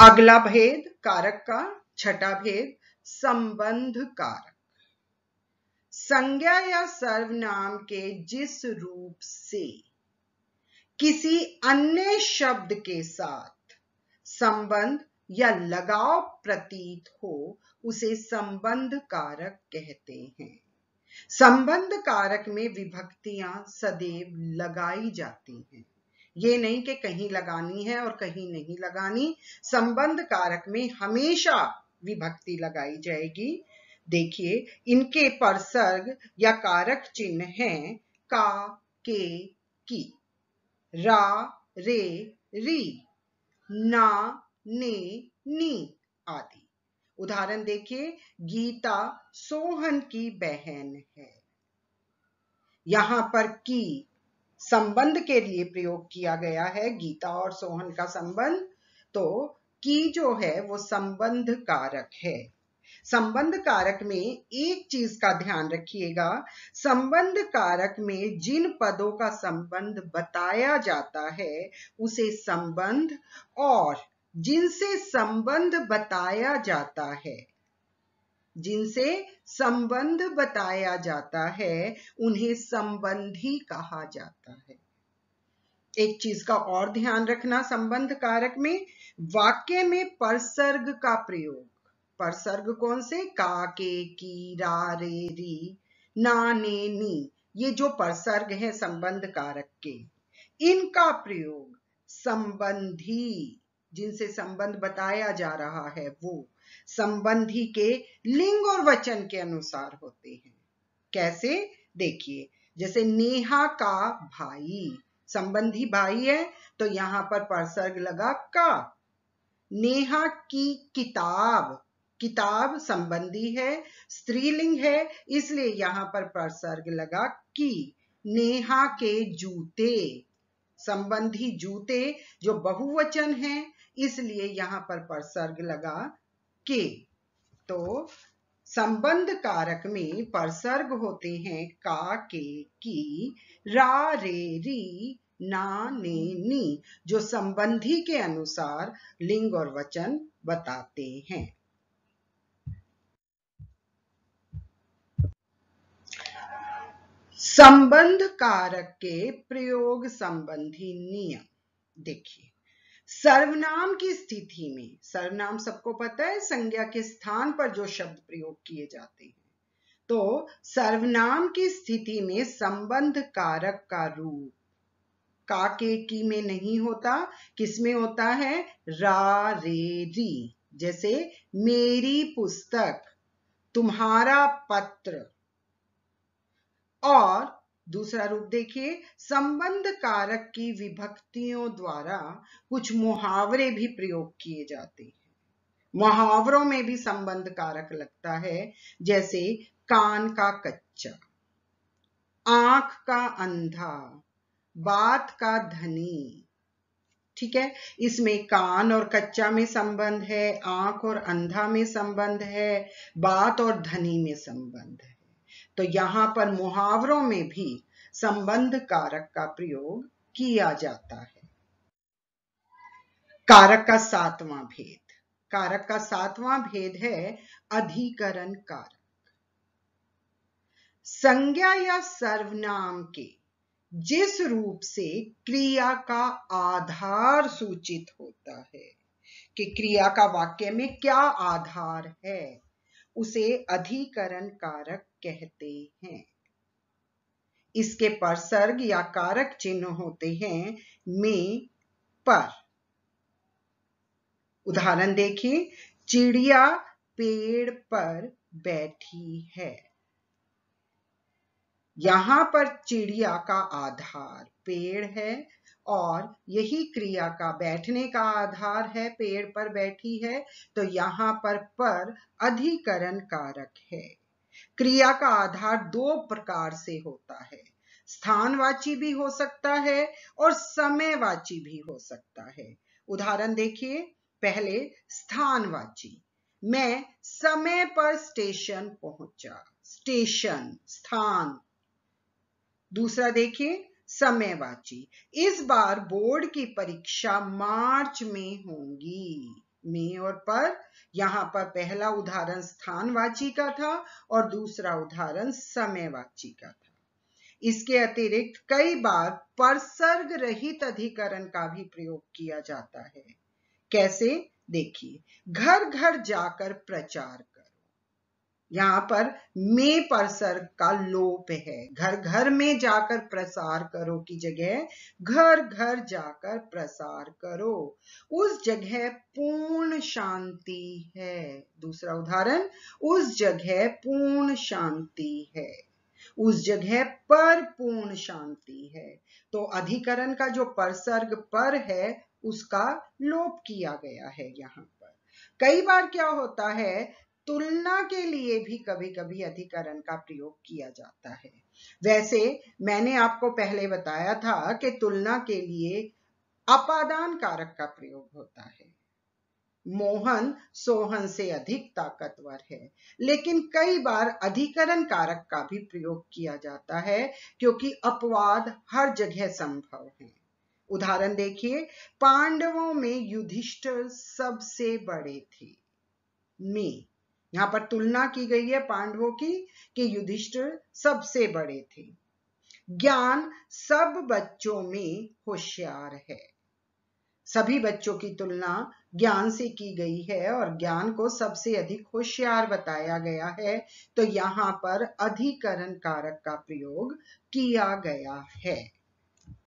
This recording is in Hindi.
अगला भेद कारक का छठा भेद संबंध कारक संज्ञा या सर्वनाम के जिस रूप से किसी अन्य शब्द के साथ संबंध या लगाव प्रतीत हो उसे संबंध कारक कहते हैं संबंध कारक में विभक्तियां सदैव लगाई जाती हैं ये नहीं कि कहीं लगानी है और कहीं नहीं लगानी संबंध कारक में हमेशा विभक्ति लगाई जाएगी देखिए इनके परसर्ग या कारक चिन्ह हैं का के की रा रे री ना ने नी आदि उदाहरण देखिए गीता सोहन की बहन है यहां पर की संबंध के लिए प्रयोग किया गया है गीता और सोहन का संबंध तो की जो है वो संबंध कारक है संबंध कारक में एक चीज का ध्यान रखिएगा संबंध कारक में जिन पदों का संबंध बताया जाता है उसे संबंध और जिनसे संबंध बताया जाता है जिनसे संबंध बताया जाता है उन्हें संबंधी कहा जाता है एक चीज का और ध्यान रखना संबंध कारक में वाक्य में परसर्ग का प्रयोग परसर्ग कौन से का के की रा रे री ना ने नी ये जो परसर्ग है संबंध कारक के इनका प्रयोग संबंधी जिनसे संबंध बताया जा रहा है वो संबंधी के लिंग और वचन के अनुसार होते हैं कैसे देखिए जैसे नेहा का भाई संबंधी भाई है तो यहाँ पर परसर्ग लगा का नेहा की किताब किताब संबंधी है स्त्रीलिंग है इसलिए यहाँ पर प्रसर्ग लगा की नेहा के जूते संबंधी जूते जो बहुवचन है इसलिए यहां पर परसर्ग लगा के तो संबंध कारक में परसर्ग होते हैं का के की रा रे री ना ने नी जो संबंधी के अनुसार लिंग और वचन बताते हैं संबंध कारक के प्रयोग संबंधी नियम देखिए सर्वनाम की स्थिति में सर्वनाम सबको पता है संज्ञा के स्थान पर जो शब्द प्रयोग किए जाते हैं तो सर्वनाम की स्थिति में संबंध कारक का रूप का के की में नहीं होता किसमें होता है रा रे री जैसे मेरी पुस्तक तुम्हारा पत्र और दूसरा रूप देखिए संबंध कारक की विभक्तियों द्वारा कुछ मुहावरे भी प्रयोग किए जाते हैं मुहावरों में भी संबंध कारक लगता है जैसे कान का कच्चा आंख का अंधा बात का धनी ठीक है इसमें कान और कच्चा में संबंध है आंख और अंधा में संबंध है बात और धनी में संबंध है तो यहां पर मुहावरों में भी संबंध कारक का प्रयोग किया जाता है कारक का सातवां भेद कारक का सातवां भेद है अधिकरण कारक संज्ञा या सर्वनाम के जिस रूप से क्रिया का आधार सूचित होता है कि क्रिया का वाक्य में क्या आधार है उसे अधिकरण कारक कहते हैं इसके पर सर्ग या कारक चिन्ह होते हैं में पर उदाहरण देखिए चिड़िया पेड़ पर बैठी है यहां पर चिड़िया का आधार पेड़ है और यही क्रिया का बैठने का आधार है पेड़ पर बैठी है तो यहां पर पर अधिकरण कारक है क्रिया का आधार दो प्रकार से होता है स्थानवाची भी हो सकता है और समयवाची भी हो सकता है उदाहरण देखिए पहले स्थानवाची मैं समय पर स्टेशन पहुंचा स्टेशन स्थान दूसरा देखिए समयवाची इस बार बोर्ड की परीक्षा मार्च में होगी में और पर यहाँ पर पहला उदाहरण स्थानवाची का था और दूसरा उदाहरण समयवाची का था इसके अतिरिक्त कई बार परसर्ग रहित अधिकरण का भी प्रयोग किया जाता है कैसे देखिए घर घर जाकर प्रचार यहाँ पर मे परसर का लोप है घर घर में जाकर प्रसार करो की जगह घर घर जाकर प्रसार करो उस जगह पूर्ण शांति है दूसरा उदाहरण उस जगह पूर्ण शांति है उस जगह पर पूर्ण शांति है तो अधिकरण का जो परसर्ग पर है उसका लोप किया गया है यहाँ पर कई बार क्या होता है तुलना के लिए भी कभी कभी अधिकरण का प्रयोग किया जाता है वैसे मैंने आपको पहले बताया था कि तुलना के लिए अपादान कारक का प्रयोग होता है मोहन सोहन से अधिक ताकतवर है लेकिन कई बार अधिकरण कारक का भी प्रयोग किया जाता है क्योंकि अपवाद हर जगह संभव है उदाहरण देखिए पांडवों में युधिष्ठर सबसे बड़े थे मी यहाँ पर तुलना की गई है पांडवों की कि युधिष्ठिर सबसे बड़े थे ज्ञान सब बच्चों में होशियार है सभी बच्चों की तुलना ज्ञान से की गई है और ज्ञान को सबसे अधिक होशियार बताया गया है तो यहाँ पर अधिकरण कारक का प्रयोग किया गया है